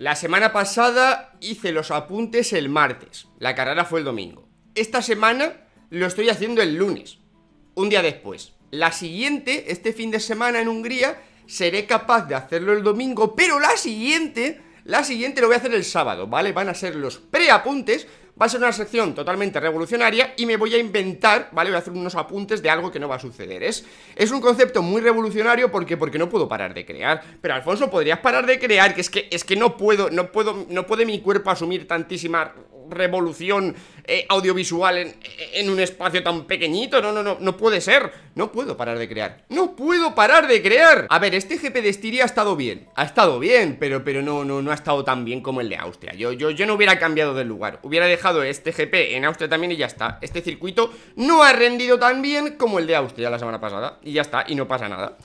La semana pasada hice los apuntes el martes, la carrera fue el domingo. Esta semana lo estoy haciendo el lunes, un día después. La siguiente, este fin de semana en Hungría, seré capaz de hacerlo el domingo, pero la siguiente, la siguiente lo voy a hacer el sábado, ¿vale? Van a ser los preapuntes va a ser una sección totalmente revolucionaria y me voy a inventar, ¿vale? Voy a hacer unos apuntes de algo que no va a suceder. Es, es un concepto muy revolucionario porque, porque no puedo parar de crear. Pero Alfonso, podrías parar de crear, que es que, es que no puedo, no puedo, no puede mi cuerpo asumir tantísima revolución eh, audiovisual en, un espacio tan pequeñito. No, no, no, no puede ser. No puedo parar de crear. No puedo parar de crear. A ver, este GP de Styria ha estado bien. Ha estado bien, pero, pero no, no, no ha estado tan bien como el de Austria. Yo, yo, yo no hubiera cambiado de lugar. Hubiera dejado este GP en Austria también y ya está. Este circuito no ha rendido tan bien como el de Austria la semana pasada. Y ya está, y no pasa nada.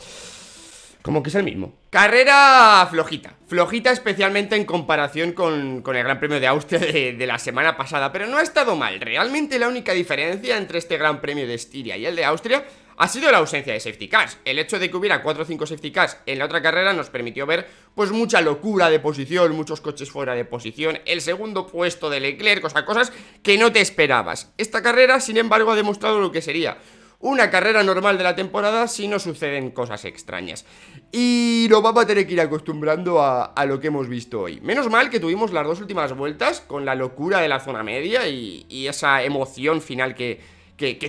Como que es el mismo. Carrera flojita. Flojita especialmente en comparación con, el Gran Premio de Austria de, la semana pasada. Pero no ha estado mal. Realmente la única diferencia entre este Gran Premio de Estiria y el de Austria ha sido la ausencia de safety cars. El hecho de que hubiera 4 o 5 safety cars en la otra carrera nos permitió ver pues mucha locura de posición, muchos coches fuera de posición, el segundo puesto de Leclerc, o cosas que no te esperabas. Esta carrera, sin embargo, ha demostrado lo que sería una carrera normal de la temporada si no suceden cosas extrañas. Y lo vamos a tener que ir acostumbrando a, lo que hemos visto hoy. Menos mal que tuvimos las dos últimas vueltas con la locura de la zona media y, esa emoción final que,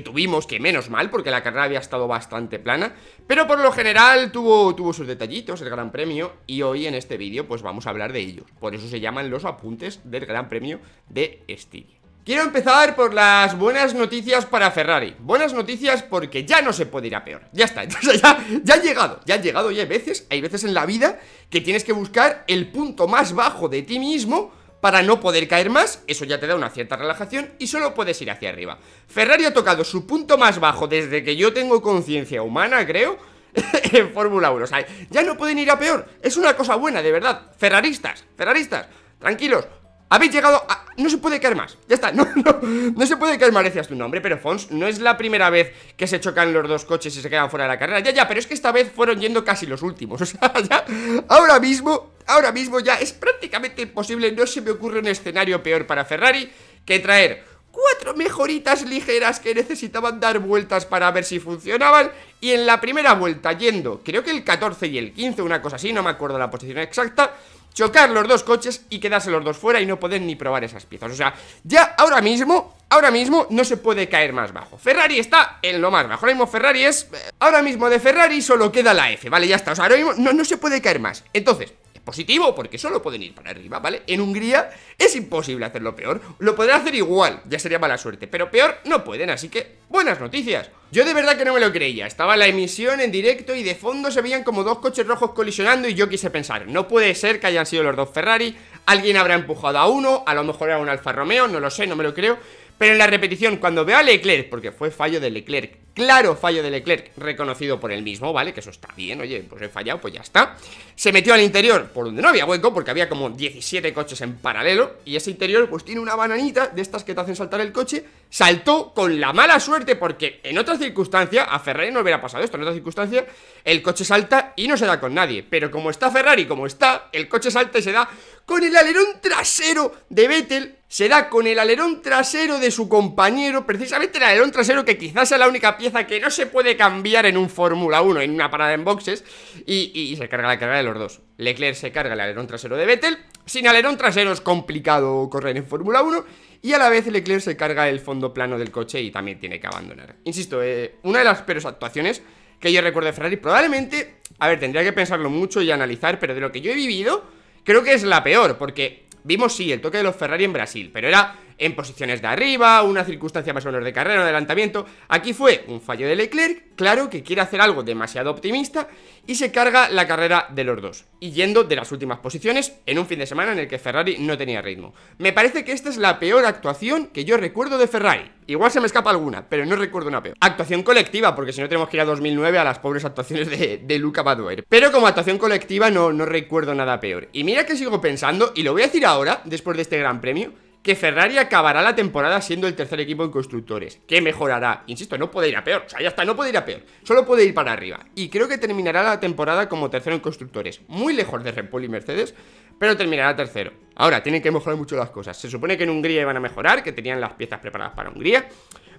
tuvimos, que menos mal, porque la carrera había estado bastante plana, pero por lo general tuvo, tuvo sus detallitos el Gran Premio y hoy en este vídeo pues vamos a hablar de ellos, por eso se llaman los apuntes del Gran Premio de Estiria. Quiero empezar por las buenas noticias para Ferrari. Buenas noticias porque ya no se puede ir a peor. Ya está, ya, ha llegado, ya ha llegado y hay veces, hay veces en la vida que tienes que buscar el punto más bajo de ti mismo para no poder caer más, eso ya te da una cierta relajación y solo puedes ir hacia arriba. Ferrari ha tocado su punto más bajo desde que yo tengo conciencia humana, creo, en Fórmula 1. O sea, ya no pueden ir a peor, es una cosa buena, de verdad. Ferraristas, ferraristas, tranquilos, habéis llegado a... No se puede caer más, ya está, no, no, no se puede caer más, decías tu nombre Pero Fons, no es la primera vez que se chocan los dos coches y se quedan fuera de la carrera Ya, ya, pero es que esta vez fueron yendo casi los últimos O sea, ya, ahora mismo, ahora mismo ya es prácticamente imposible No se me ocurre un escenario peor para Ferrari que traer cuatro mejoritas ligeras que necesitaban dar vueltas para ver si funcionaban y en la primera vuelta yendo, creo que el 14 y el 15, una cosa así, no me acuerdo la posición exacta, chocar los dos coches y quedarse los dos fuera y no poder ni probar esas piezas. O sea, ya ahora mismo, ahora mismo no se puede caer más bajo. Ferrari está en lo más bajo. Ahora mismo Ferrari es... Eh, ahora mismo de Ferrari solo queda la F, ¿vale? Ya está. O sea, ahora mismo no, no se puede caer más. Entonces, positivo, porque solo pueden ir para arriba, ¿vale? En Hungría es imposible hacerlo peor, lo podrán hacer igual, ya sería mala suerte, pero peor no pueden, así que buenas noticias. Yo de verdad que no me lo creía, estaba la emisión en directo y de fondo se veían como dos coches rojos colisionando y yo quise pensar, no puede ser que hayan sido los dos Ferrari, alguien habrá empujado a uno, a lo mejor era un Alfa Romeo, no lo sé, no me lo creo, pero en la repetición, cuando veo a Leclerc, porque fue fallo de Leclerc, claro fallo de Leclerc, reconocido por él mismo, ¿vale? Que eso está bien, oye, pues he fallado, pues ya está. Se metió al interior, por donde no había hueco, porque había como 17 coches en paralelo, y ese interior pues tiene una bananita de estas que te hacen saltar el coche, saltó con la mala suerte, porque en otra circunstancia, a Ferrari no hubiera pasado esto, en otra circunstancia, el coche salta y no se da con nadie, pero como está Ferrari, como está, el coche salta y se da con el alerón trasero de Vettel se da con el alerón trasero de su compañero, precisamente el alerón trasero que quizás sea la única pieza que no se puede cambiar en un Fórmula 1, en una parada en boxes, y, se carga la carga de los dos. Leclerc se carga el alerón trasero de Vettel, sin alerón trasero es complicado correr en Fórmula 1, y a la vez Leclerc se carga el fondo plano del coche y también tiene que abandonar. Insisto, eh, una de las peores actuaciones que yo recuerdo de Ferrari, probablemente, a ver, tendría que pensarlo mucho y analizar, pero de lo que yo he vivido, creo que es la peor, porque Vimos sí el toque de los Ferrari en Brasil, pero era en posiciones de arriba, una circunstancia más o menos de carrera, adelantamiento. Aquí fue un fallo de Leclerc, claro que quiere hacer algo demasiado optimista y se carga la carrera de los dos, y yendo de las últimas posiciones en un fin de semana en el que Ferrari no tenía ritmo. Me parece que esta es la peor actuación que yo recuerdo de Ferrari. Igual se me escapa alguna, pero no recuerdo una peor. Actuación colectiva, porque si no tenemos que ir a 2009 a las pobres actuaciones de, Luca Badoer. Pero como actuación colectiva no, no recuerdo nada peor. Y mira que sigo pensando, y lo voy a decir ahora, después de este gran premio, que Ferrari acabará la temporada siendo el tercer equipo en constructores, que mejorará. Insisto, no puede ir a peor, o sea, ya está, no puede ir a peor, solo puede ir para arriba. Y creo que terminará la temporada como tercero en constructores, muy lejos de Red y Mercedes, pero terminará tercero. Ahora, tienen que mejorar mucho las cosas. Se supone que en Hungría iban a mejorar, que tenían las piezas preparadas para Hungría.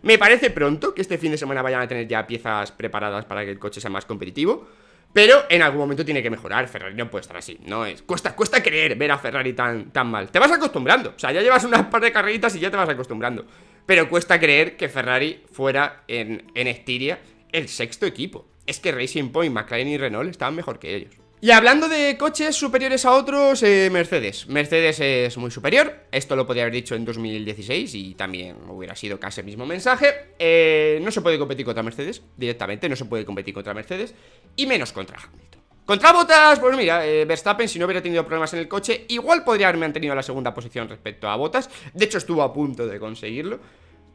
Me parece pronto que este fin de semana vayan a tener ya piezas preparadas para que el coche sea más competitivo. Pero en algún momento tiene que mejorar, Ferrari no puede estar así, no es. Cuesta, cuesta creer ver a Ferrari tan, tan mal. Te vas acostumbrando, o sea, ya llevas unas par de carreritas y ya te vas acostumbrando. Pero cuesta creer que Ferrari fuera en, en Estiria el sexto equipo. Es que Racing Point, McLaren y Renault estaban mejor que ellos. Y hablando de coches superiores a otros, eh, Mercedes. Mercedes es muy superior, esto lo podría haber dicho en 2016 y también hubiera sido casi el mismo mensaje. Eh, no se puede competir contra Mercedes, directamente, no se puede competir contra Mercedes, y menos contra Hamilton. Contra Botas, pues mira, eh, Verstappen si no hubiera tenido problemas en el coche, igual podría haber mantenido la segunda posición respecto a Botas, de hecho estuvo a punto de conseguirlo.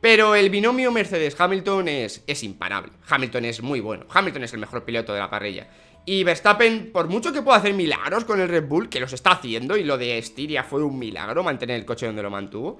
Pero el binomio Mercedes-Hamilton es, es imparable. Hamilton es muy bueno. Hamilton es el mejor piloto de la parrilla. Y Verstappen, por mucho que pueda hacer milagros con el Red Bull, que los está haciendo, y lo de Estiria fue un milagro, mantener el coche donde lo mantuvo,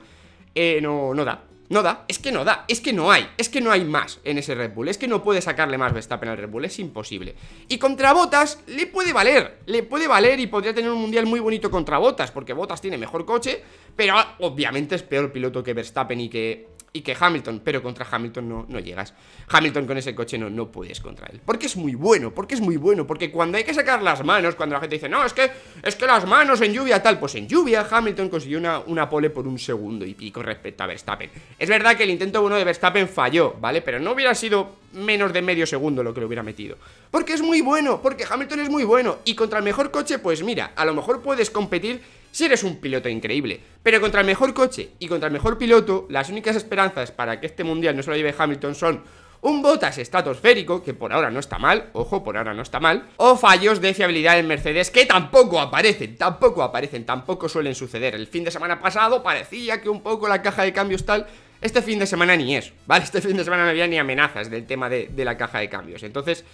eh, no, no da. No da, es que no da, es que no hay, es que no hay más en ese Red Bull, es que no puede sacarle más Verstappen al Red Bull, es imposible. Y contra Botas le puede valer, le puede valer y podría tener un mundial muy bonito contra Botas, porque Botas tiene mejor coche, pero obviamente es peor piloto que Verstappen y que y que Hamilton, pero contra Hamilton no, no llegas. Hamilton con ese coche no, no puedes contra él. Porque es muy bueno, porque es muy bueno, porque cuando hay que sacar las manos, cuando la gente dice, no, es que, es que las manos en lluvia tal, pues en lluvia Hamilton consiguió una, una pole por un segundo y pico respecto a Verstappen. Es verdad que el intento bueno de Verstappen falló, ¿vale? Pero no hubiera sido menos de medio segundo lo que le hubiera metido. Porque es muy bueno, porque Hamilton es muy bueno y contra el mejor coche, pues mira, a lo mejor puedes competir si eres un piloto increíble. Pero contra el mejor coche y contra el mejor piloto, las únicas esperanzas para que este mundial no se lo lleve Hamilton son un botas estratosférico, que por ahora no está mal, ojo, por ahora no está mal, o fallos de fiabilidad en Mercedes que tampoco aparecen, tampoco aparecen, tampoco suelen suceder. El fin de semana pasado parecía que un poco la caja de cambios tal. Este fin de semana ni es, ¿vale? Este fin de semana no había ni amenazas del tema de, la caja de cambios. Entonces,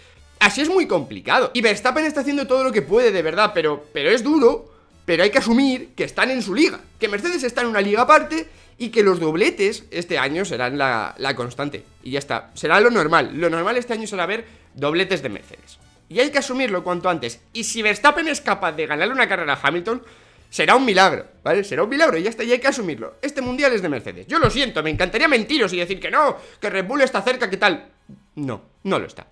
así es muy complicado. Y Verstappen está haciendo todo lo que puede, de verdad, pero, pero es duro pero hay que asumir que están en su liga, que Mercedes está en una liga aparte y que los dobletes este año serán la, constante. Y ya está, será lo normal. Lo normal este año será ver dobletes de Mercedes. Y hay que asumirlo cuanto antes. Y si Verstappen es capaz de ganarle una carrera a Hamilton, será un milagro, ¿vale? Será un milagro y ya está, y hay que asumirlo. Este mundial es de Mercedes. Yo lo siento, me encantaría mentiros y decir que no, que Red Bull está cerca, que tal. No, no lo está.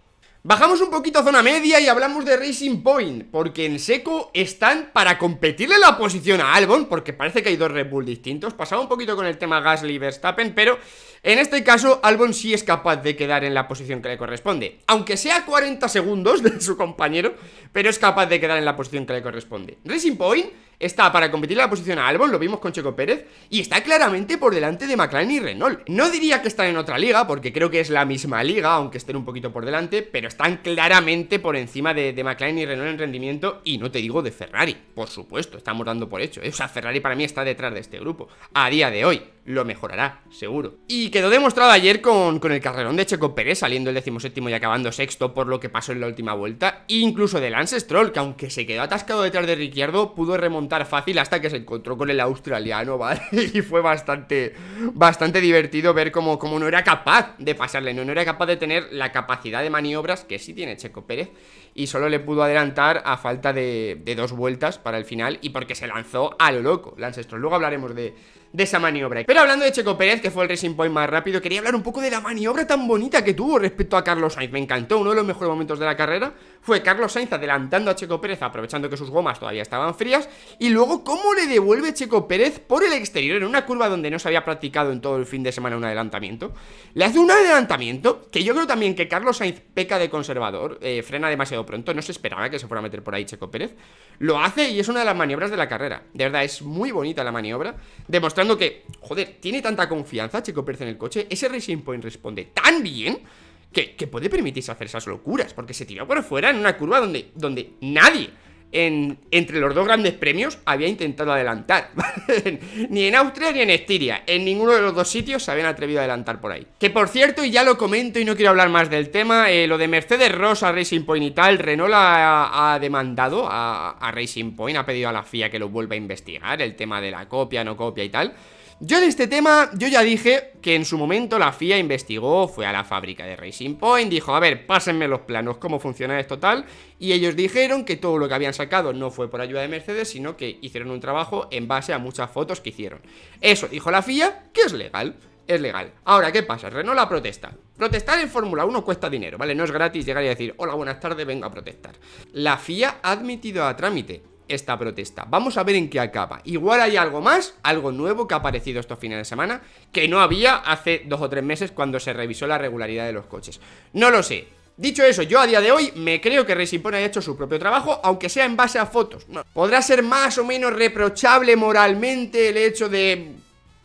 Bajamos un poquito a zona media y hablamos de Racing Point, porque en seco están para competirle la posición a Albon, porque parece que hay dos Red Bull distintos. Pasaba un poquito con el tema Gasly y Verstappen, pero en este caso Albon sí es capaz de quedar en la posición que le corresponde. Aunque sea 40 segundos de su compañero, pero es capaz de quedar en la posición que le corresponde. Racing Point está para competir la posición a Albon, lo vimos con Checo Pérez, y está claramente por delante de McLaren y Renault. No diría que están en otra liga, porque creo que es la misma liga, aunque estén un poquito por delante, pero están claramente por encima de, McLaren y Renault en rendimiento, y no te digo de Ferrari, por supuesto, estamos dando por hecho. ¿eh? O sea, Ferrari para mí está detrás de este grupo, a día de hoy. Lo mejorará, seguro. Y quedó demostrado ayer con, el carrerón de Checo Pérez, saliendo el decimoséptimo y acabando sexto por lo que pasó en la última vuelta, incluso de Lance Stroll, que aunque se quedó atascado detrás de Ricciardo, pudo remontar fácil hasta que se encontró con el australiano, ¿vale? Y fue bastante, bastante divertido ver cómo, cómo no era capaz de pasarle, no, no era capaz de tener la capacidad de maniobras que sí tiene Checo Pérez y solo le pudo adelantar a falta de, dos vueltas para el final y porque se lanzó a lo loco, Lance Luego hablaremos de de esa maniobra. Pero hablando de Checo Pérez, que fue el Racing Point más rápido, quería hablar un poco de la maniobra tan bonita que tuvo respecto a Carlos Sainz. Me encantó, uno de los mejores momentos de la carrera fue Carlos Sainz adelantando a Checo Pérez, aprovechando que sus gomas todavía estaban frías, y luego cómo le devuelve Checo Pérez por el exterior, en una curva donde no se había practicado en todo el fin de semana un adelantamiento. Le hace un adelantamiento que yo creo también que Carlos Sainz peca de conservador, eh, frena demasiado pronto, no se esperaba que se fuera a meter por ahí Checo Pérez. Lo hace y es una de las maniobras de la carrera. De verdad, es muy bonita la maniobra, Mostrando que, joder, tiene tanta confianza Checo Perce en el coche, ese Racing Point responde tan bien que, puede permitirse hacer esas locuras, porque se tira por fuera en una curva donde, donde nadie entre los dos grandes premios había intentado adelantar. ni en Austria ni en Estiria. En ninguno de los dos sitios se habían atrevido a adelantar por ahí. Que por cierto, y ya lo comento y no quiero hablar más del tema, eh, lo de Mercedes Rosa, Racing Point y tal, Renault ha, demandado a Racing Point, ha pedido a la FIA que lo vuelva a investigar, el tema de la copia, no copia y tal. Yo en este tema, yo ya dije que en su momento la FIA investigó, fue a la fábrica de Racing Point, dijo, a ver, pásenme los planos, cómo funciona esto tal, y ellos dijeron que todo lo que habían sacado no fue por ayuda de Mercedes, sino que hicieron un trabajo en base a muchas fotos que hicieron. Eso dijo la FIA, que es legal, es legal. Ahora, ¿qué pasa? Renault la protesta. Protestar en Fórmula 1 cuesta dinero, ¿vale? No es gratis llegar y decir, hola, buenas tardes, vengo a protestar. La FIA ha admitido a trámite esta protesta. Vamos a ver en qué acaba. Igual hay algo más, algo nuevo que ha aparecido estos fines de semana, que no había hace dos o tres meses cuando se revisó la regularidad de los coches. No lo sé. Dicho eso, yo a día de hoy me creo que Racing ha haya hecho su propio trabajo, aunque sea en base a fotos. Podrá ser más o menos reprochable moralmente el hecho de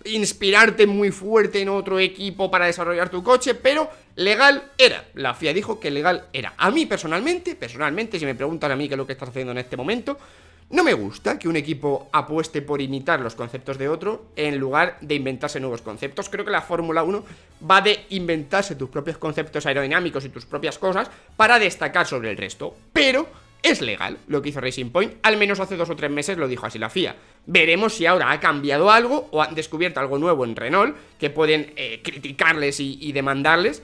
inspirarte muy fuerte en otro equipo para desarrollar tu coche, pero legal era. La FIA dijo que legal era. A mí personalmente, personalmente, si me preguntan a mí qué es lo que estás haciendo en este momento, no me gusta que un equipo apueste por imitar los conceptos de otro en lugar de inventarse nuevos conceptos. Creo que la Fórmula 1 va de inventarse tus propios conceptos aerodinámicos y tus propias cosas para destacar sobre el resto. Pero es legal lo que hizo Racing Point, al menos hace dos o tres meses lo dijo así la FIA. Veremos si ahora ha cambiado algo o han descubierto algo nuevo en Renault que pueden eh, criticarles y demandarles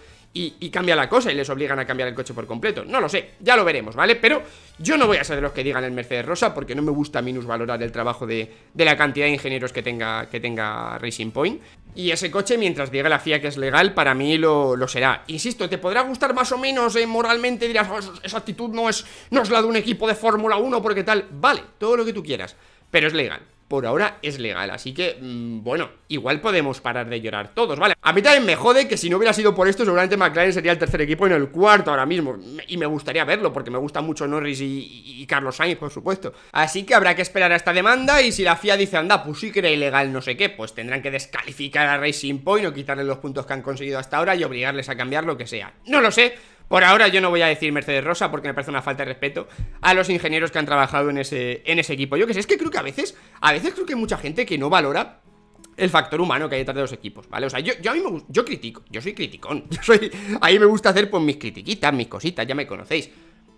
y, cambia la cosa y les obligan a cambiar el coche por completo. No lo sé, ya lo veremos, ¿vale? Pero yo no voy a ser de los que digan el Mercedes Rosa porque no me gusta minusvalorar el trabajo de, la cantidad de ingenieros que tenga, que tenga Racing Point. Y ese coche, mientras diga la FIA que es legal, para mí lo, será. Insisto, te podrá gustar más o menos eh, moralmente, dirás, oh, esa actitud no es, no es la de un equipo de Fórmula 1 porque tal. Vale, todo lo que tú quieras, pero es legal por ahora es legal. Así que, mm, bueno, igual podemos parar de llorar todos, ¿vale? A mí también me jode que si no hubiera sido por esto, seguramente McLaren sería el tercer equipo en el cuarto ahora mismo. Y me gustaría verlo, porque me gusta mucho Norris y, y Carlos Sainz, por supuesto. Así que habrá que esperar a esta demanda y si la FIA dice, anda, pues sí que era ilegal no sé qué, pues tendrán que descalificar a Racing Point o quitarle los puntos que han conseguido hasta ahora y obligarles a cambiar lo que sea. No lo sé. Por ahora yo no voy a decir Mercedes Rosa porque me parece una falta de respeto a los ingenieros que han trabajado en ese, en ese equipo. Yo que sé, es que creo que a veces, a veces creo que hay mucha gente que no valora el factor humano que hay detrás de los equipos, ¿vale? O sea, yo, a mí me gusta, yo critico, yo soy criticón, yo soy, a me gusta hacer pues mis critiquitas, mis cositas, ya me conocéis.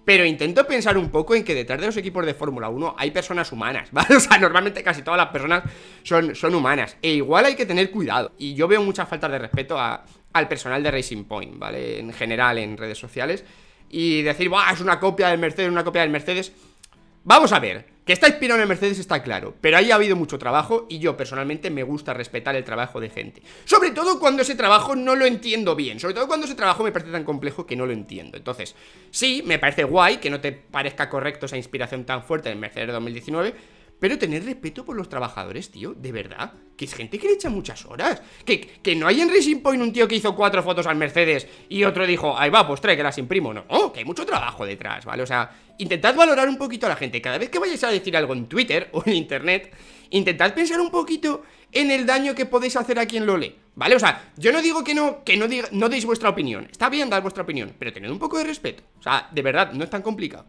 Pero intento pensar un poco en que detrás de los equipos de Fórmula 1 hay personas humanas, ¿vale? O sea, normalmente casi todas las personas son, son humanas. E igual hay que tener cuidado. Y yo veo muchas faltas de respeto a, al personal de Racing Point, ¿vale? En general, en redes sociales. Y decir, ¡buah! Es una copia del Mercedes, una copia del Mercedes. Vamos a ver, que está inspirado en el Mercedes está claro, pero ahí ha habido mucho trabajo y yo personalmente me gusta respetar el trabajo de gente. Sobre todo cuando ese trabajo no lo entiendo bien, sobre todo cuando ese trabajo me parece tan complejo que no lo entiendo. Entonces, sí, me parece guay que no te parezca correcto esa inspiración tan fuerte del Mercedes 2019, pero tener respeto por los trabajadores, tío, de verdad. Que es gente que le echa muchas horas. Que, no hay en Racing Point un tío que hizo cuatro fotos al Mercedes y otro dijo, ahí va, pues trae que las imprimo. No, que hay mucho trabajo detrás, ¿vale? O sea, intentad valorar un poquito a la gente. Cada vez que vayáis a decir algo en Twitter o en Internet, intentad pensar un poquito en el daño que podéis hacer a quien lo lee. ¿Vale? O sea, yo no digo que no, que no, no deis vuestra opinión. Está bien dar vuestra opinión, pero tened un poco de respeto. O sea, de verdad, no es tan complicado.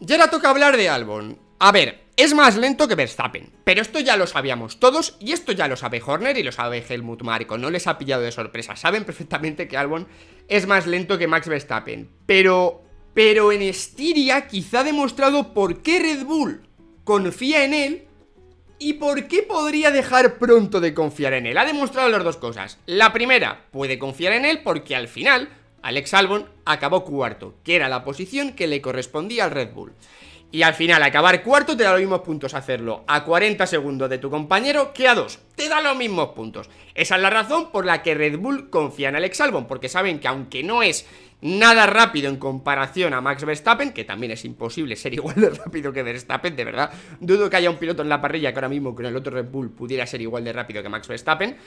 ya ahora toca hablar de Albon. A ver, es más lento que Verstappen, pero esto ya lo sabíamos todos y esto ya lo sabe Horner y lo sabe Helmut Marko, no les ha pillado de sorpresa, saben perfectamente que Albon es más lento que Max Verstappen, pero, pero en Estiria quizá ha demostrado por qué Red Bull confía en él ¿Y por qué podría dejar pronto de confiar en él? Ha demostrado las dos cosas. La primera, puede confiar en él porque al final Alex Albon acabó cuarto, que era la posición que le correspondía al Red Bull. Y al final, acabar cuarto te da los mismos puntos hacerlo a 40 segundos de tu compañero que a 2. Te da los mismos puntos. Esa es la razón por la que Red Bull confía en Alex Albon, porque saben que aunque no es nada rápido en comparación a Max Verstappen, que también es imposible ser igual de rápido que Verstappen, de verdad. Dudo que haya un piloto en la parrilla que ahora mismo con el otro Red Bull pudiera ser igual de rápido que Max Verstappen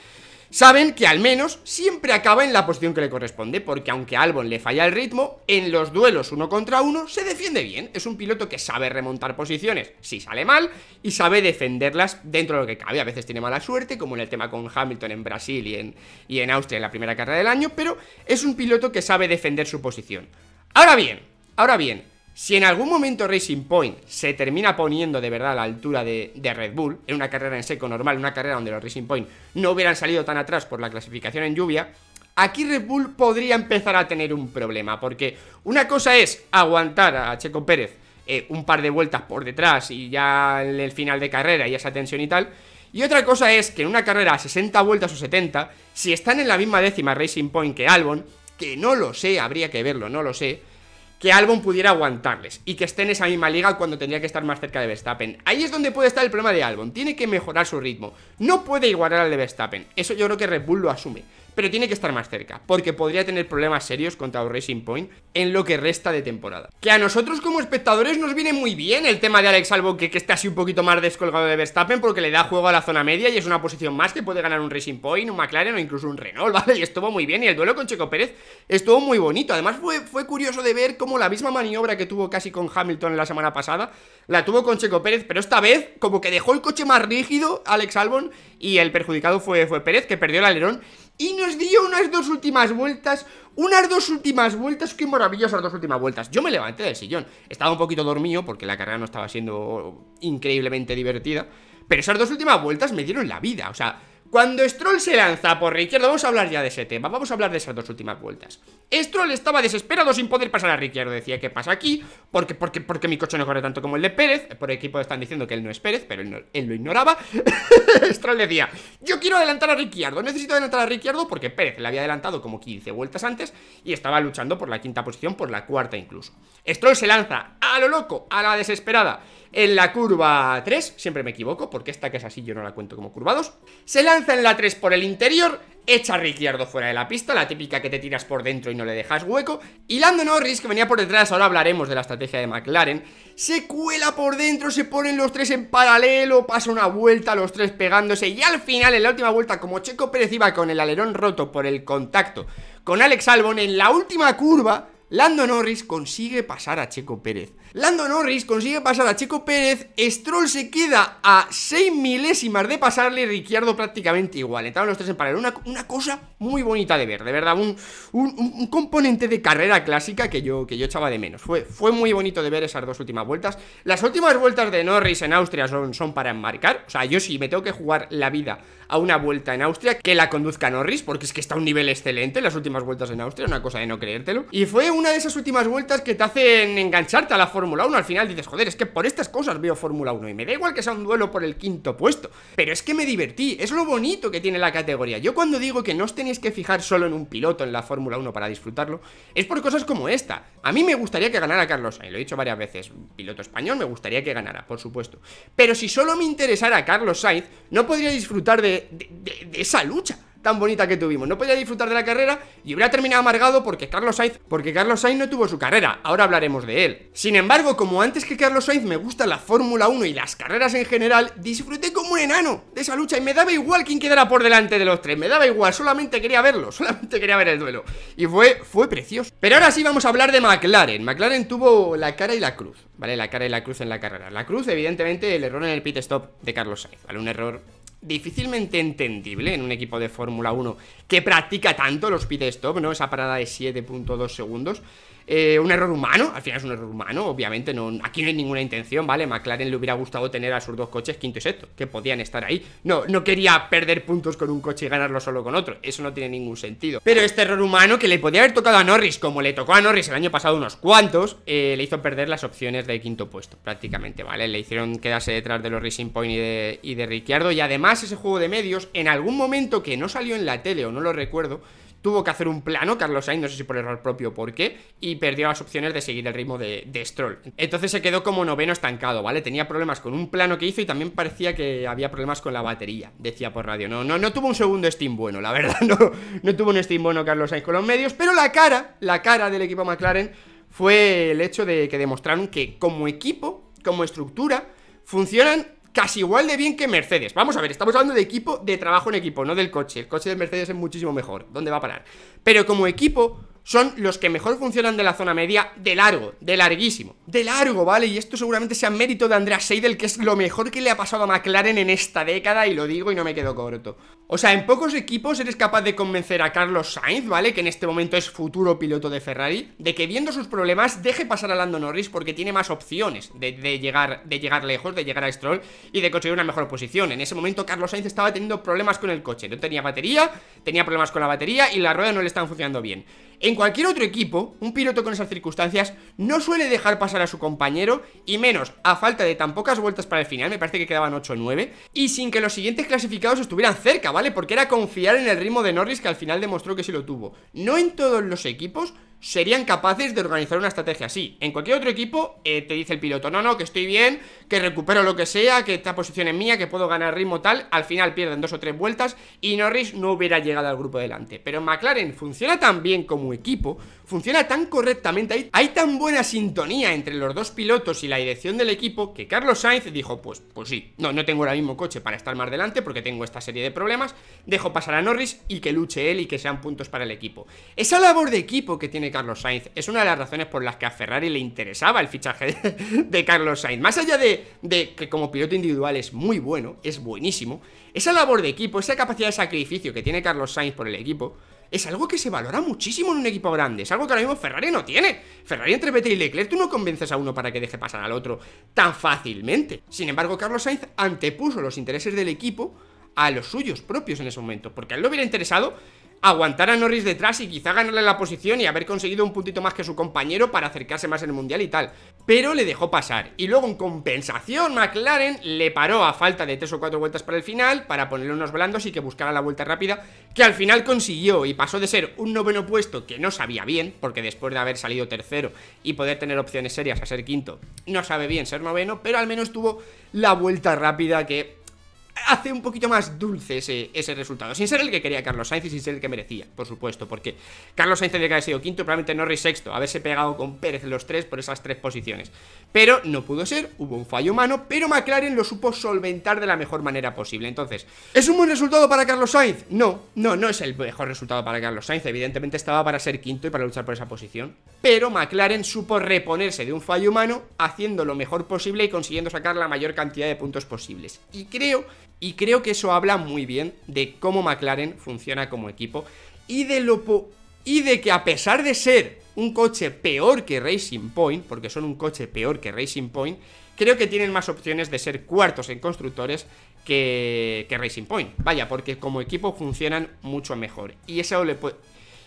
saben que al menos siempre acaba en la posición que le corresponde, porque aunque a Albon le falla el ritmo, en los duelos uno contra uno se defiende bien. Es un piloto que sabe remontar posiciones si sale mal y sabe defenderlas dentro de lo que cabe. A veces tiene mala suerte, como en el tema con Hamilton en Brasil y en, y en Austria en la primera carrera del año, pero es un piloto que sabe defender su posición. Ahora bien, ahora bien, si en algún momento Racing Point se termina poniendo de verdad a la altura de, Red Bull, en una carrera en seco normal, una carrera donde los Racing Point no hubieran salido tan atrás por la clasificación en lluvia, aquí Red Bull podría empezar a tener un problema, porque una cosa es aguantar a Checo Pérez eh, un par de vueltas por detrás y ya en el final de carrera y esa tensión y tal, y otra cosa es que en una carrera a 60 vueltas o 70, si están en la misma décima Racing Point que Albon, que no lo sé, habría que verlo, no lo sé, que Albon pudiera aguantarles y que esté en esa misma liga cuando tendría que estar más cerca de Verstappen. Ahí es donde puede estar el problema de Albon, tiene que mejorar su ritmo, no puede igualar al de Verstappen, eso yo creo que Red Bull lo asume pero tiene que estar más cerca, porque podría tener problemas serios contra Racing Point en lo que resta de temporada. Que a nosotros como espectadores nos viene muy bien el tema de Alex Albon, que, está así un poquito más descolgado de Verstappen, porque le da juego a la zona media y es una posición más que puede ganar un Racing Point, un McLaren o incluso un Renault, ¿vale? Y estuvo muy bien, y el duelo con Checo Pérez estuvo muy bonito. Además fue, curioso de ver cómo la misma maniobra que tuvo casi con Hamilton la semana pasada, la tuvo con Checo Pérez, pero esta vez como que dejó el coche más rígido Alex Albon y el perjudicado fue, fue Pérez, que perdió el alerón y nos dio unas dos últimas vueltas unas dos últimas vueltas, qué maravillosas dos últimas vueltas. Yo me levanté del sillón, estaba un poquito dormido porque la carrera no estaba siendo increíblemente divertida, pero esas dos últimas vueltas me dieron la vida, o sea, cuando Stroll se lanza por Ricciardo, vamos a hablar ya de ese tema, vamos a hablar de esas dos últimas vueltas. Stroll estaba desesperado sin poder pasar a Ricciardo, decía, ¿qué pasa aquí? porque qué, mi coche no corre tanto como el de Pérez? Por el equipo están diciendo que él no es Pérez, pero él, lo ignoraba. Stroll decía, yo quiero adelantar a Ricciardo, necesito adelantar a Ricciardo porque Pérez le había adelantado como 15 vueltas antes y estaba luchando por la quinta posición, por la cuarta incluso. Stroll se lanza a lo loco, a la desesperada. En la curva 3, siempre me equivoco porque esta que es así yo no la cuento como curva Se lanza en la 3 por el interior, echa a Ricciardo fuera de la pista, la típica que te tiras por dentro y no le dejas hueco Y Lando Norris, que venía por detrás, ahora hablaremos de la estrategia de McLaren Se cuela por dentro, se ponen los tres en paralelo, pasa una vuelta, los tres pegándose Y al final, en la última vuelta, como Checo Pérez iba con el alerón roto por el contacto con Alex Albon En la última curva, Lando Norris consigue pasar a Checo Pérez Lando Norris consigue pasar a Chico Pérez, Stroll se queda a 6 milésimas de pasarle, Ricciardo prácticamente igual. Entraron los tres en paralelo, una, cosa muy bonita de ver, de verdad, un, componente de carrera clásica que yo, que yo echaba de menos. Fue, fue muy bonito de ver esas dos últimas vueltas. Las últimas vueltas de Norris en Austria son, son para enmarcar, o sea, yo sí me tengo que jugar la vida a una vuelta en Austria que la conduzca Norris, porque es que está a un nivel excelente las últimas vueltas en Austria, una cosa de no creértelo. Y fue una de esas últimas vueltas que te hacen engancharte a la forma Fórmula 1, al final dices, joder, es que por estas cosas veo Fórmula 1 y me da igual que sea un duelo por el quinto puesto, pero es que me divertí, es lo bonito que tiene la categoría. Yo cuando digo que no os tenéis que fijar solo en un piloto en la Fórmula 1 para disfrutarlo, es por cosas como esta. A mí me gustaría que ganara Carlos Sainz, lo he dicho varias veces, piloto español me gustaría que ganara, por supuesto. Pero si solo me interesara Carlos Sainz, no podría disfrutar de esa lucha tan bonita que tuvimos. No podía disfrutar de la carrera y hubiera terminado amargado porque Carlos Sainz, porque Carlos Sainz no tuvo su carrera. Ahora hablaremos de él. Sin embargo, como antes que Carlos Sainz me gusta la Fórmula 1 y las carreras en general, disfruté como un enano de esa lucha y me daba igual quién quedara por delante de los tres. Me daba igual, solamente quería verlo, solamente quería ver el duelo. Y fue, fue precioso. Pero ahora sí vamos a hablar de McLaren. McLaren tuvo la cara y la cruz, ¿vale? La cara y la cruz en la carrera. La cruz, evidentemente, el error en el pit stop de Carlos Sainz, ¿vale? Un error difícilmente entendible en un equipo de Fórmula 1 que practica tanto los pit stop, ¿no? Esa parada de 7.2 segundos. Eh, un error humano, al final es un error humano, obviamente, no, aquí no hay ninguna intención, ¿vale? McLaren le hubiera gustado tener a sus dos coches quinto y sexto, que podían estar ahí. No, no quería perder puntos con un coche y ganarlo solo con otro, eso no tiene ningún sentido. Pero este error humano que le podía haber tocado a Norris, como le tocó a Norris el año pasado unos cuantos, eh, le hizo perder las opciones de quinto puesto, prácticamente, ¿vale? Le hicieron quedarse detrás de los Racing Point y de, y de Ricciardo, y además ese juego de medios, en algún momento que no salió en la tele o no lo recuerdo, Tuvo que hacer un plano, Carlos Sainz, no sé si por error propio o por qué, y perdió las opciones de seguir el ritmo de, Stroll. Entonces se quedó como noveno estancado, ¿vale? Tenía problemas con un plano que hizo y también parecía que había problemas con la batería, decía por radio. No, no, no tuvo un segundo Steam bueno, la verdad, no, no tuvo un Steam bueno Carlos Sainz con los medios, pero la cara, la cara del equipo McLaren fue el hecho de que demostraron que como equipo, como estructura, funcionan casi igual de bien que Mercedes. Vamos a ver, estamos hablando de equipo de trabajo en equipo, no del coche. El coche de Mercedes es muchísimo mejor. ¿Dónde va a parar? Pero como equipo, son los que mejor funcionan de la zona media de largo, de larguísimo, de largo, ¿vale? Y esto seguramente sea mérito de Andrea Seidel, que es lo mejor que le ha pasado a McLaren en esta década, y lo digo y no me quedo corto. O sea, en pocos equipos eres capaz de convencer a Carlos Sainz, ¿vale? Que en este momento es futuro piloto de Ferrari, de que viendo sus problemas deje pasar a Lando Norris porque tiene más opciones de, llegar, de llegar lejos, de llegar a Stroll y de conseguir una mejor posición. En ese momento Carlos Sainz estaba teniendo problemas con el coche, no tenía batería, tenía problemas con la batería y la rueda no le estaban funcionando bien. En cualquier otro equipo, un piloto con esas circunstancias no suele dejar pasar a su compañero, y menos a falta de tan pocas vueltas para el final, me parece que quedaban 8 o 9, y sin que los siguientes clasificados estuvieran cerca, ¿vale? Porque era confiar en el ritmo de Norris que al final demostró que sí lo tuvo. No en todos los equipos serían capaces de organizar una estrategia así. En cualquier otro equipo eh, te dice el piloto, no, no, que estoy bien, que recupero lo que sea, que esta posición es mía, que puedo ganar ritmo tal, al final pierden dos o tres vueltas y Norris no hubiera llegado al grupo delante. Pero McLaren funciona tan bien como equipo, funciona tan correctamente, hay, hay tan buena sintonía entre los dos pilotos y la dirección del equipo que Carlos Sainz dijo, pues, pues sí, no, no tengo ahora mismo coche para estar más delante porque tengo esta serie de problemas, dejo pasar a Norris y que luche él y que sean puntos para el equipo. Esa labor de equipo que tiene Carlos Sainz. Es una de las razones por las que a Ferrari le interesaba el fichaje de Carlos Sainz. Más allá de, que como piloto individual es muy bueno, es buenísimo, esa labor de equipo, esa capacidad de sacrificio que tiene Carlos Sainz por el equipo, es algo que se valora muchísimo en un equipo grande. Es algo que ahora mismo Ferrari no tiene. Ferrari entre Vettel y Leclerc, tú no convences a uno para que deje pasar al otro tan fácilmente. Sin embargo, Carlos Sainz antepuso los intereses del equipo a los suyos propios en ese momento, porque a él lo hubiera interesado aguantar a Norris detrás y quizá ganarle la posición y haber conseguido un puntito más que su compañero para acercarse más en el Mundial y tal. Pero le dejó pasar. Y luego en compensación McLaren le paró a falta de tres o cuatro vueltas para el final para ponerle unos blandos y que buscara la vuelta rápida que al final consiguió y pasó de ser un noveno puesto que no sabía bien porque después de haber salido tercero y poder tener opciones serias a ser quinto no sabe bien ser noveno pero al menos tuvo la vuelta rápida que hace un poquito más dulce ese, resultado. Sin ser el que quería Carlos Sainz y sin ser el que merecía, por supuesto, porque Carlos Sainz tendría que haber sido quinto, probablemente Norris sexto, haberse pegado con Pérez los tres por esas tres posiciones. Pero no pudo ser, hubo un fallo humano, pero McLaren lo supo solventar de la mejor manera posible. Entonces, ¿es un buen resultado para Carlos Sainz? No, no, no es el mejor resultado para Carlos Sainz. Evidentemente estaba para ser quinto y para luchar por esa posición. Pero McLaren supo reponerse de un fallo humano haciendo lo mejor posible y consiguiendo sacar la mayor cantidad de puntos posibles. Y creo y creo que eso habla muy bien de cómo McLaren funciona como equipo y de lo y de que a pesar de ser un coche peor que Racing Point, porque son un coche peor que Racing Point, creo que tienen más opciones de ser cuartos en constructores que, que Racing Point. Vaya, porque como equipo funcionan mucho mejor. Y eso le,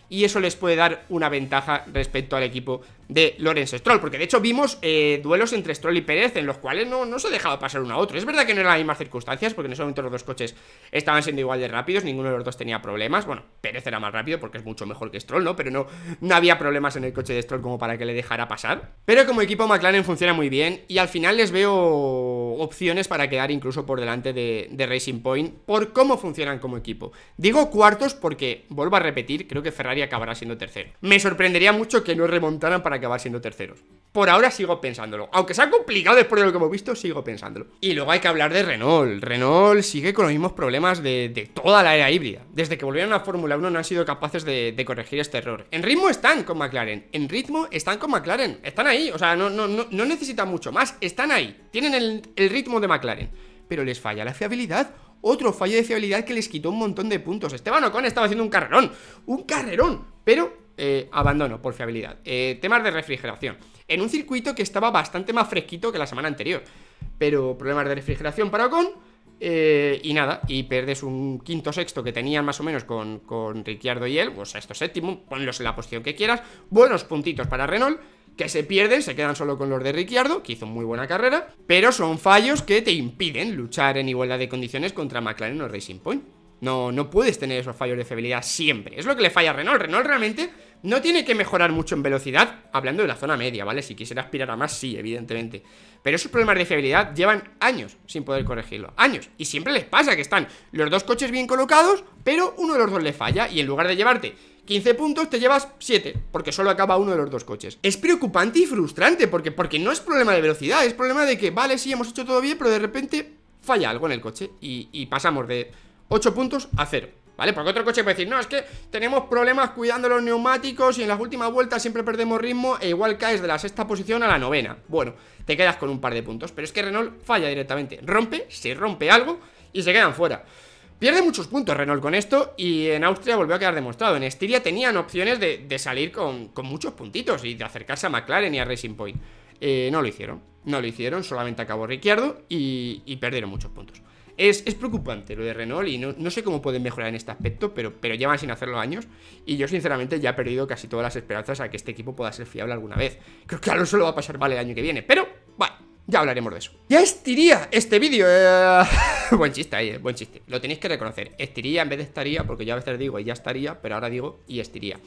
y eso les puede dar una ventaja respecto al equipo de Lorenzo Stroll, porque de hecho vimos eh, duelos entre Stroll y Pérez en los cuales no, no se dejado pasar uno a otro. Es verdad que no eran las mismas circunstancias, porque en ese momento los dos coches estaban siendo igual de rápidos, ninguno de los dos tenía problemas. Bueno, Pérez era más rápido porque es mucho mejor que Stroll, ¿no? Pero no, no había problemas en el coche de Stroll como para que le dejara pasar. Pero como equipo McLaren funciona muy bien y al final les veo opciones para quedar incluso por delante de, de Racing Point por cómo funcionan como equipo. Digo cuartos porque, vuelvo a repetir, creo que Ferrari y acabará siendo tercero. Me sorprendería mucho que no remontaran para acabar siendo terceros. Por ahora sigo pensándolo. Aunque sea complicado después de lo que hemos visto, sigo pensándolo. Y luego hay que hablar de Renault. Renault sigue con los mismos problemas de, toda la era híbrida. Desde que volvieron a Fórmula 1 no han sido capaces de, corregir este error. En ritmo están con McLaren. En ritmo están con McLaren. Están ahí. O sea, no, no, no, necesitan mucho más. Están ahí. Tienen el, el ritmo de McLaren. Pero les falla la fiabilidad otro fallo de fiabilidad que les quitó un montón de puntos. Esteban Ocon estaba haciendo un carrerón, un carrerón, pero eh, abandono por fiabilidad. Eh, temas de refrigeración. En un circuito que estaba bastante más fresquito que la semana anterior. Pero problemas de refrigeración para Ocon. Eh, y nada, y perdes un quinto sexto que tenían más o menos con, con Ricciardo y él, o pues esto séptimo, ponlos en la posición que quieras. Buenos puntitos para Renault que se pierden, se quedan solo con los de Ricciardo, que hizo muy buena carrera, pero son fallos que te impiden luchar en igualdad de condiciones contra McLaren o Racing Point. No, no puedes tener esos fallos de fiabilidad siempre. Es lo que le falla a Renault. Renault realmente no tiene que mejorar mucho en velocidad, hablando de la zona media, ¿vale? Si quisiera aspirar a más, sí, evidentemente. Pero esos problemas de fiabilidad llevan años sin poder corregirlo. Años. Y siempre les pasa que están los dos coches bien colocados, pero uno de los dos le falla. Y en lugar de llevarte 15 puntos, te llevas 7, porque solo acaba uno de los dos coches. Es preocupante y frustrante, porque, porque no es problema de velocidad, es problema de que, vale, sí, hemos hecho todo bien, pero de repente falla algo en el coche y, y pasamos de 8 puntos a 0. ¿Vale? Porque otro coche puede decir, no, es que tenemos problemas cuidando los neumáticos y en las últimas vueltas siempre perdemos ritmo e igual caes de la sexta posición a la novena. Bueno, te quedas con un par de puntos, pero es que Renault falla directamente, rompe, se rompe algo y se quedan fuera. Pierde muchos puntos Renault con esto y en Austria volvió a quedar demostrado. En Estiria tenían opciones de, salir con, muchos puntitos y de acercarse a McLaren y a Racing Point. Eh, no lo hicieron, no lo hicieron, solamente acabó Ricciardo y, perdieron muchos puntos. Es, preocupante lo de Renault y no, sé cómo pueden mejorar en este aspecto, pero, llevan sin hacerlo años y yo sinceramente ya he perdido casi todas las esperanzas a que este equipo pueda ser fiable alguna vez. Creo que a lo va a pasar mal el año que viene, pero bueno, ya hablaremos de eso. Ya estiría este vídeo. Eh. buen chiste eh, buen chiste. Lo tenéis que reconocer. Estiría en vez de estaría, porque yo a veces digo y ya estaría, pero ahora digo y estiría.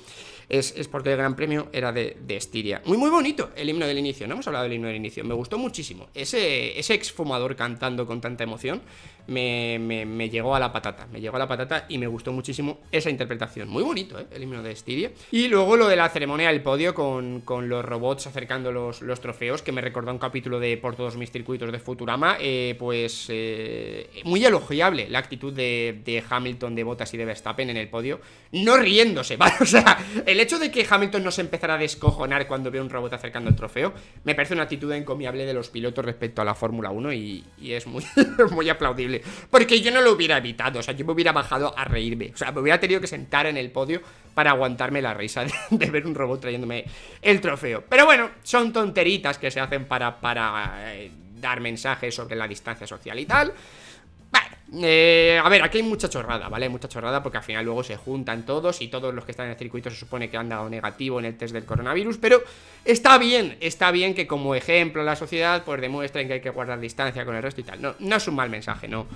Es, es porque el Gran Premio era de, de, Estiria. Muy, muy bonito el himno del inicio. No hemos hablado del himno del inicio. Me gustó muchísimo. Ese, ese exfumador cantando con tanta emoción me, llegó a la patata, me llegó a la patata y me gustó muchísimo esa interpretación. Muy bonito, ¿eh? El himno de Estiria. Y luego lo de la ceremonia del podio con, los robots acercando los, trofeos, que me recordó un capítulo de Por todos mis circuitos de Futurama, eh, pues eh, muy elogiable la actitud de, Hamilton, de Bottas y de Verstappen en el podio, no riéndose, ¿vale? O sea, el hecho de que Hamilton no se empezara a descojonar cuando vea un robot acercando el trofeo, me parece una actitud encomiable de los pilotos respecto a la Fórmula 1 y, y es muy, muy aplaudible porque yo no lo hubiera evitado, o sea, yo me hubiera bajado a reírme. O sea, me hubiera tenido que sentar en el podio para aguantarme la risa de, ver un robot trayéndome el trofeo. Pero bueno, son tonteritas que se hacen para, eh, dar mensajes sobre la distancia social y tal. Eh, a ver, aquí hay mucha chorrada, ¿vale? Mucha chorrada porque al final luego se juntan todos y todos los que están en el circuito se supone que han dado negativo en el test del coronavirus, pero está bien, está bien que como ejemplo la sociedad pues demuestren que hay que guardar distancia con el resto y tal. No, no es un mal mensaje, no,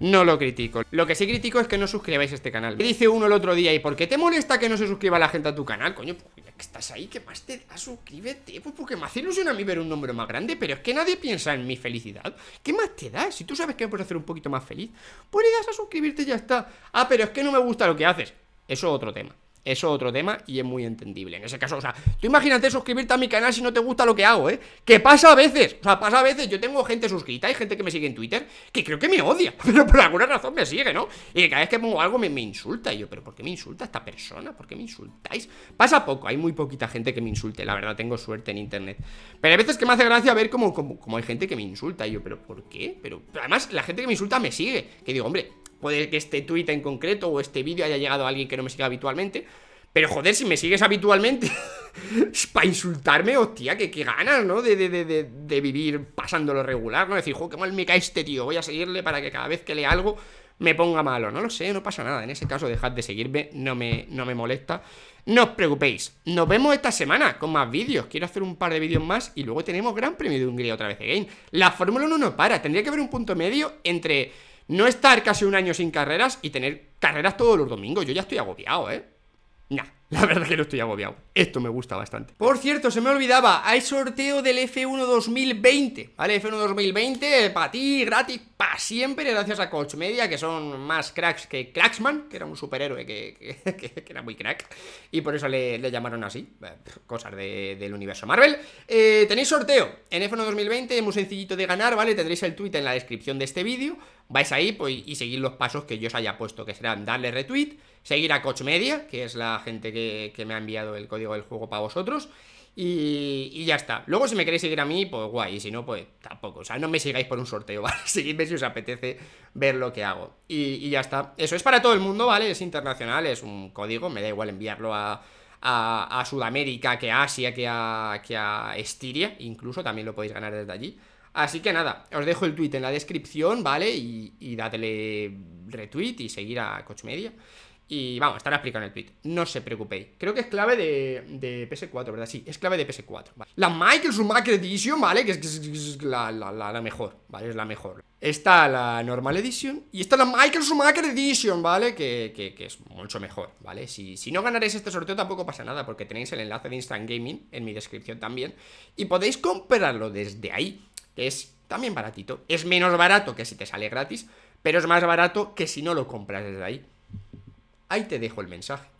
no lo critico. Lo que sí critico es que no suscribáis este canal. Me dice uno el otro día, ¿y por qué te molesta que no se suscriba la gente a tu canal? Coño, pues que estás ahí, ¿Qué más te da? Suscríbete, pues porque me hace ilusión a mí ver un número más grande, pero es que nadie piensa en mi felicidad. ¿Qué más te da? Si tú sabes que me puedes hacer un poquito más feliz, pues le das a suscribirte y ya está. Ah, pero es que no me gusta lo que haces. Eso es otro tema. Eso es otro tema y es muy entendible. En ese caso, o sea, tú imagínate suscribirte a mi canal si no te gusta lo que hago, ¿eh? Que pasa a veces, o sea, pasa a veces. Yo tengo gente suscrita, y gente que me sigue en Twitter que creo que me odia, pero por alguna razón me sigue, ¿no? Y cada vez que pongo algo me, insulta. Y yo, ¿pero por qué me insulta esta persona? ¿Por qué me insultáis? Pasa poco, hay muy poquita gente que me insulte, la verdad, tengo suerte en internet. Pero hay veces que me hace gracia ver cómo. como, hay gente que me insulta. Y yo, ¿pero por qué? pero además, la gente que me insulta me sigue. Que digo, hombre, Puede que este tweet en concreto o este vídeo haya llegado a alguien que no me siga habitualmente. Pero joder, si me sigues habitualmente, para insultarme, hostia, que, que ganas, ¿no? De, de, de, de, vivir pasándolo regular, ¿no? Decir, joder, qué mal me cae este tío, voy a seguirle para que cada vez que lea algo me ponga malo. No lo sé, no pasa nada. En ese caso, dejad de seguirme, no me, no me molesta. No os preocupéis. Nos vemos esta semana con más vídeos. Quiero hacer un par de vídeos más y luego tenemos Gran Premio de Hungría otra vez de game. La Fórmula 1 no para. Tendría que haber un punto medio entre no estar casi un año sin carreras y tener carreras todos los domingos. Yo ya estoy agobiado, ¿eh? Nah. La verdad que no estoy agobiado. Esto me gusta bastante. Por cierto, se me olvidaba, hay sorteo del F1 2020, ¿vale? F1 2020, para ti, gratis, para siempre, gracias a Coach Media, que son más cracks que Cracksman, que era un superhéroe que, que, era muy crack, y por eso le, llamaron así, eh, cosas del universo Marvel. Eh, tenéis sorteo en F1 2020, muy sencillito de ganar, ¿vale? Tendréis el tweet en la descripción de este vídeo, vais ahí pues, y seguid los pasos que yo os haya puesto, que serán darle retweet, seguir a Coach Media, que es la gente que, me ha enviado el código del juego para vosotros. Y, ya está. Luego, si me queréis seguir a mí, pues guay. Y si no, pues tampoco. O sea, no me sigáis por un sorteo, ¿vale? Seguidme si os apetece ver lo que hago. Y, ya está. Eso es para todo el mundo, ¿vale? Es internacional, es un código. Me da igual enviarlo a, Sudamérica, que a Asia, que a, que a Estiria, incluso también lo podéis ganar desde allí. Así que nada, os dejo el tweet en la descripción, ¿vale? Y, y dadle retweet y seguir a Coach Media. Y vamos, estará explicando en el tweet. No se preocupéis. Creo que es clave de, PS4, ¿verdad? Sí, es clave de PS4. La Michael Schumacher Edition, ¿vale? Que es, la, mejor, ¿vale? Es la mejor. Está la Normal Edition y está la Michael Schumacher Edition, ¿vale? Que, es mucho mejor, ¿vale? Si, si no ganaréis este sorteo tampoco pasa nada porque tenéis el enlace de Instant Gaming en mi descripción también y podéis comprarlo desde ahí, que es también baratito. Es menos barato que si te sale gratis, pero es más barato que si no lo compras desde ahí. Ahí te dejo el mensaje.